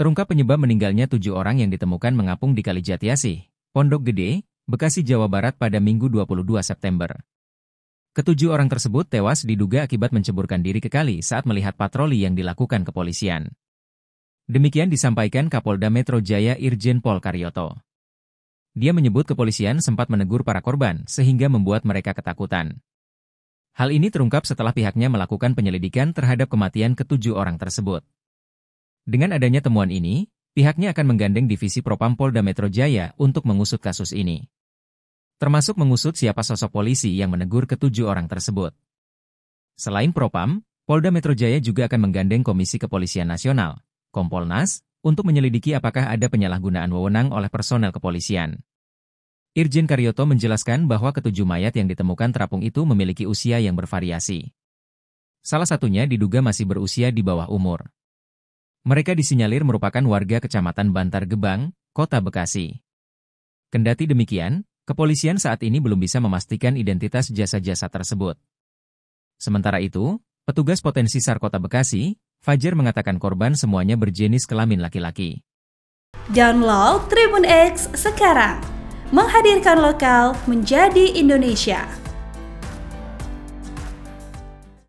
Terungkap penyebab meninggalnya tujuh orang yang ditemukan mengapung di Jatiasih, Pondok Gede, Bekasi, Jawa Barat pada Minggu 22 September. Ketujuh orang tersebut tewas diduga akibat menceburkan diri ke kali saat melihat patroli yang dilakukan kepolisian. Demikian disampaikan Kapolda Metro Jaya Irjen Pol Karyoto. Dia menyebut kepolisian sempat menegur para korban sehingga membuat mereka ketakutan. Hal ini terungkap setelah pihaknya melakukan penyelidikan terhadap kematian ketujuh orang tersebut. Dengan adanya temuan ini, pihaknya akan menggandeng Divisi Propam Polda Metro Jaya untuk mengusut kasus ini. Termasuk mengusut siapa sosok polisi yang menegur ketujuh orang tersebut. Selain Propam, Polda Metro Jaya juga akan menggandeng Komisi Kepolisian Nasional, Kompolnas, untuk menyelidiki apakah ada penyalahgunaan wewenang oleh personel kepolisian. Irjen Karyoto menjelaskan bahwa ketujuh mayat yang ditemukan terapung itu memiliki usia yang bervariasi. Salah satunya diduga masih berusia di bawah umur. Mereka disinyalir merupakan warga Kecamatan Bantar Gebang, Kota Bekasi. Kendati demikian, kepolisian saat ini belum bisa memastikan identitas jasa-jasa tersebut. Sementara itu, petugas potensi SAR Kota Bekasi, Fajar mengatakan korban semuanya berjenis kelamin laki-laki. Download Tribun X sekarang, menghadirkan lokal menjadi Indonesia.